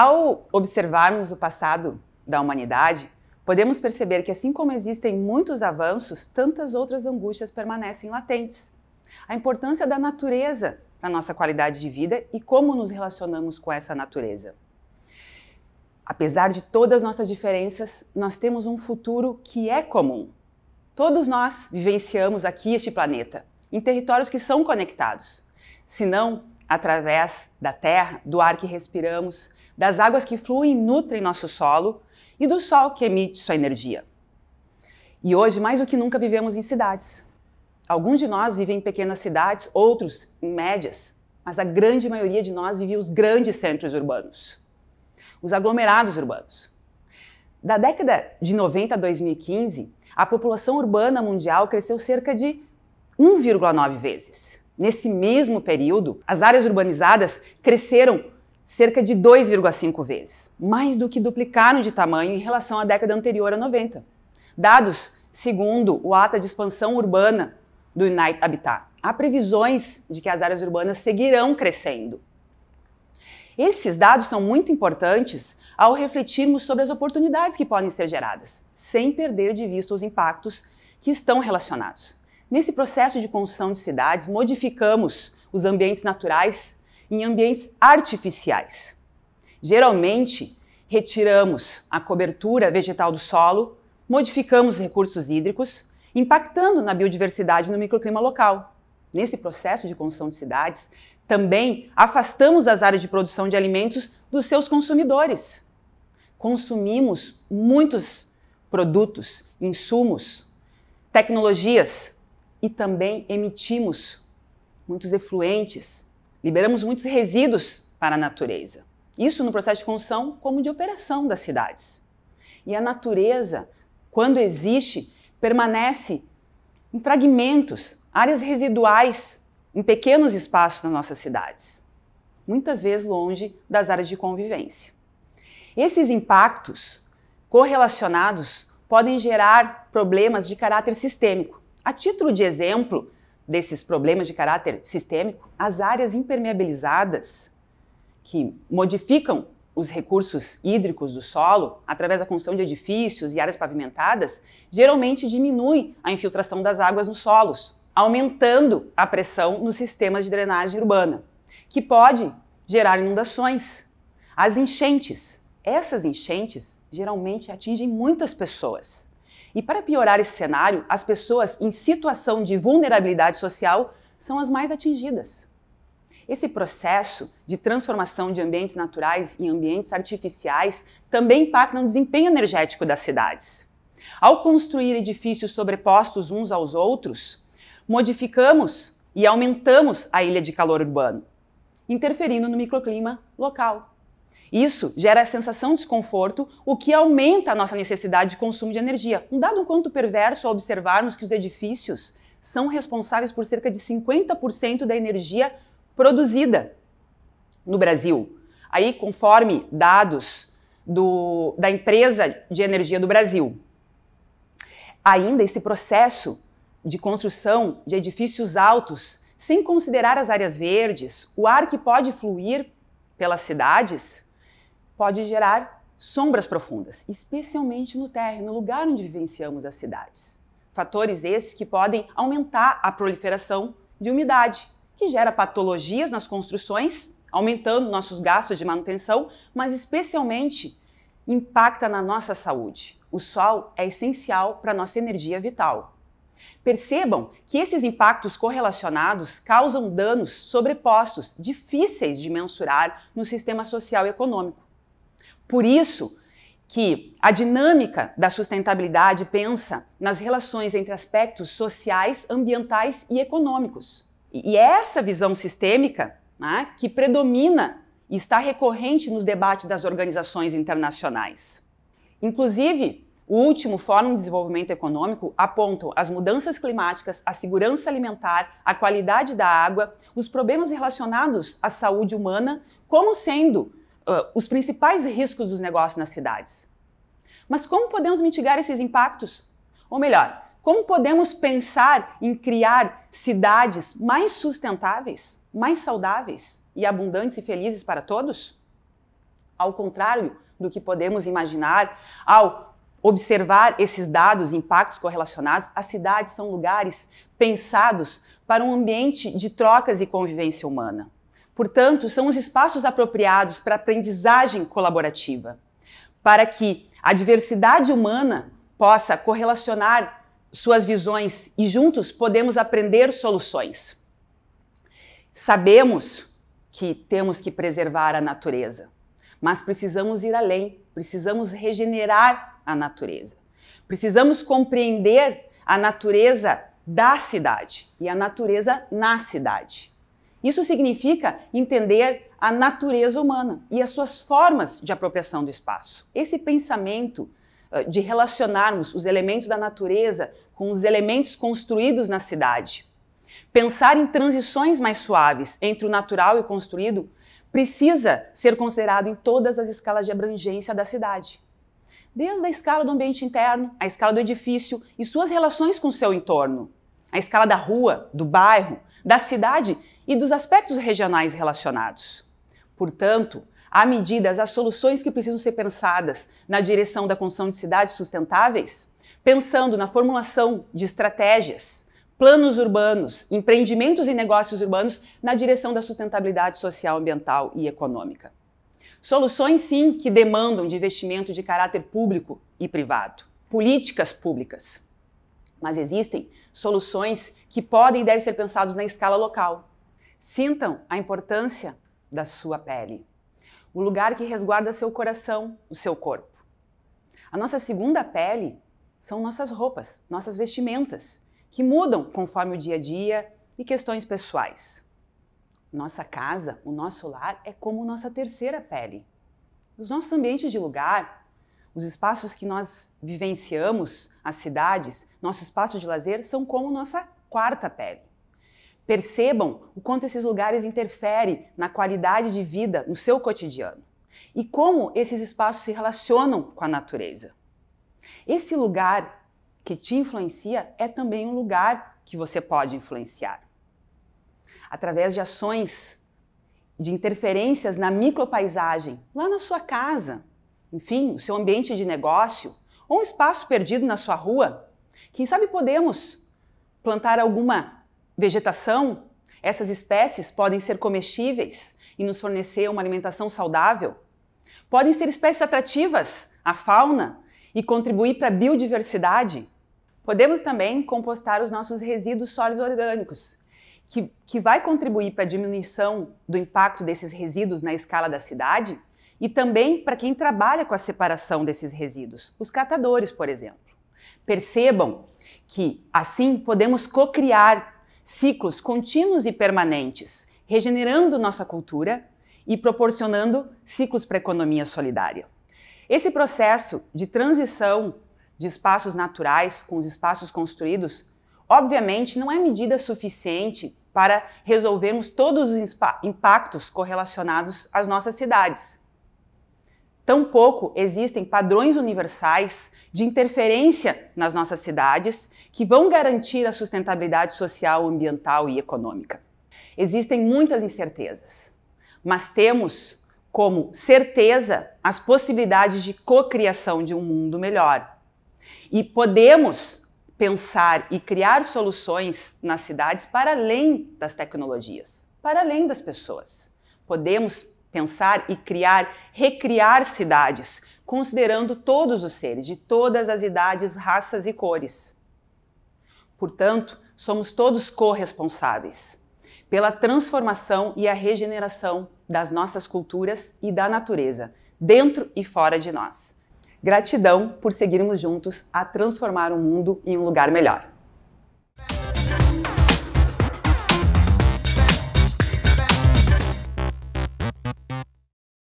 Ao observarmos o passado da humanidade, podemos perceber que, assim como existem muitos avanços, tantas outras angústias permanecem latentes. A importância da natureza na nossa qualidade de vida e como nos relacionamos com essa natureza. Apesar de todas nossas diferenças, nós temos um futuro que é comum. Todos nós vivenciamos aqui este planeta, em territórios que são conectados. Se não, através da terra, do ar que respiramos, das águas que fluem e nutrem nosso solo e do sol que emite sua energia. E hoje, mais do que nunca, vivemos em cidades. Alguns de nós vivem em pequenas cidades, outros em médias, mas a grande maioria de nós vive os grandes centros urbanos, os aglomerados urbanos. Da década de 90 a 2015, a população urbana mundial cresceu cerca de 1,9 vezes. Nesse mesmo período, as áreas urbanizadas cresceram cerca de 2,5 vezes, mais do que duplicaram de tamanho em relação à década anterior a 90. Dados segundo o Ata de Expansão Urbana do Unite Habitat. Há previsões de que as áreas urbanas seguirão crescendo. Esses dados são muito importantes ao refletirmos sobre as oportunidades que podem ser geradas, sem perder de vista os impactos que estão relacionados. Nesse processo de construção de cidades, modificamos os ambientes naturais em ambientes artificiais. Geralmente, retiramos a cobertura vegetal do solo, modificamos recursos hídricos, impactando na biodiversidade e no microclima local. Nesse processo de construção de cidades, também afastamos as áreas de produção de alimentos dos seus consumidores. Consumimos muitos produtos, insumos, tecnologias e também emitimos muitos efluentes, liberamos muitos resíduos para a natureza. Isso no processo de construção como de operação das cidades. E a natureza, quando existe, permanece em fragmentos, áreas residuais, em pequenos espaços nas nossas cidades, muitas vezes longe das áreas de convivência. Esses impactos correlacionados podem gerar problemas de caráter sistêmico, a título de exemplo desses problemas de caráter sistêmico, as áreas impermeabilizadas, que modificam os recursos hídricos do solo através da construção de edifícios e áreas pavimentadas, geralmente diminui a infiltração das águas nos solos, aumentando a pressão nos sistemas de drenagem urbana, que pode gerar inundações. As enchentes. Essas enchentes geralmente atingem muitas pessoas. E para piorar esse cenário, as pessoas em situação de vulnerabilidade social são as mais atingidas. Esse processo de transformação de ambientes naturais em ambientes artificiais também impacta no desempenho energético das cidades. Ao construir edifícios sobrepostos uns aos outros, modificamos e aumentamos a ilha de calor urbano, interferindo no microclima local. Isso gera a sensação de desconforto, o que aumenta a nossa necessidade de consumo de energia. Um dado um quanto perverso ao observarmos que os edifícios são responsáveis por cerca de 50% da energia produzida no Brasil. Aí, conforme dados do, da empresa de energia do Brasil, ainda esse processo de construção de edifícios altos, sem considerar as áreas verdes, o ar que pode fluir pelas cidades, pode gerar sombras profundas, especialmente no térreo, no lugar onde vivenciamos as cidades. Fatores esses que podem aumentar a proliferação de umidade, que gera patologias nas construções, aumentando nossos gastos de manutenção, mas especialmente impacta na nossa saúde. O sol é essencial para nossa energia vital. Percebam que esses impactos correlacionados causam danos sobrepostos, difíceis de mensurar no sistema social e econômico. Por isso que a dinâmica da sustentabilidade pensa nas relações entre aspectos sociais, ambientais e econômicos. E é essa visão sistêmica né, que predomina e está recorrente nos debates das organizações internacionais. Inclusive, o último Fórum de Desenvolvimento Econômico apontam as mudanças climáticas, a segurança alimentar, a qualidade da água, os problemas relacionados à saúde humana como sendo ah, os principais riscos dos negócios nas cidades. Mas como podemos mitigar esses impactos? Ou melhor, como podemos pensar em criar cidades mais sustentáveis, mais saudáveis e abundantes e felizes para todos? Ao contrário do que podemos imaginar ao observar esses dados, e impactos correlacionados, as cidades são lugares pensados para um ambiente de trocas e convivência humana portanto, são os espaços apropriados para aprendizagem colaborativa, para que a diversidade humana possa correlacionar suas visões e juntos podemos aprender soluções. Sabemos que temos que preservar a natureza, mas precisamos ir além, precisamos regenerar a natureza. Precisamos compreender a natureza da cidade e a natureza na cidade. Isso significa entender a natureza humana e as suas formas de apropriação do espaço. Esse pensamento eh, de relacionarmos os elementos da natureza com os elementos construídos na cidade. Pensar em transições mais suaves entre o natural e o construído precisa ser considerado em todas as escalas de abrangência da cidade. Desde a escala do ambiente interno, a escala do edifício e suas relações com o seu entorno, a escala da rua, do bairro, da cidade e dos aspectos regionais relacionados. Portanto, há medidas, há soluções que precisam ser pensadas na direção da construção de cidades sustentáveis, pensando na formulação de estratégias, planos urbanos, empreendimentos e negócios urbanos na direção da sustentabilidade social, ambiental e econômica. Soluções, sim, que demandam de investimento de caráter público e privado. Políticas públicas. Mas existem soluções que podem e devem ser pensadas na escala local. Sintam a importância da sua pele, o lugar que resguarda seu coração, o seu corpo. A nossa segunda pele são nossas roupas, nossas vestimentas, que mudam conforme o dia a dia e questões pessoais. Nossa casa, o nosso lar, é como nossa terceira pele. Os nossos ambientes de lugar, os espaços que nós vivenciamos, as cidades, nosso espaço de lazer, são como nossa quarta pele. Percebam o quanto esses lugares interferem na qualidade de vida no seu cotidiano e como esses espaços se relacionam com a natureza. Esse lugar que te influencia é também um lugar que você pode influenciar. Através de ações, de interferências na micropaisagem, lá na sua casa, enfim, o seu ambiente de negócio, ou um espaço perdido na sua rua, quem sabe podemos plantar alguma vegetação. Essas espécies podem ser comestíveis e nos fornecer uma alimentação saudável. Podem ser espécies atrativas à fauna e contribuir para a biodiversidade. Podemos também compostar os nossos resíduos sólidos orgânicos, que, que vai contribuir para a diminuição do impacto desses resíduos na escala da cidade e também para quem trabalha com a separação desses resíduos, os catadores, por exemplo. Percebam que assim podemos co-criar ciclos contínuos e permanentes, regenerando nossa cultura e proporcionando ciclos para a economia solidária. Esse processo de transição de espaços naturais com os espaços construídos, obviamente não é medida suficiente para resolvermos todos os impactos correlacionados às nossas cidades. Tampouco existem padrões universais de interferência nas nossas cidades que vão garantir a sustentabilidade social, ambiental e econômica. Existem muitas incertezas, mas temos como certeza as possibilidades de cocriação de um mundo melhor. E podemos pensar e criar soluções nas cidades para além das tecnologias, para além das pessoas. Podemos pensar e criar, recriar cidades, considerando todos os seres, de todas as idades, raças e cores. Portanto, somos todos corresponsáveis pela transformação e a regeneração das nossas culturas e da natureza, dentro e fora de nós. Gratidão por seguirmos juntos a transformar o mundo em um lugar melhor.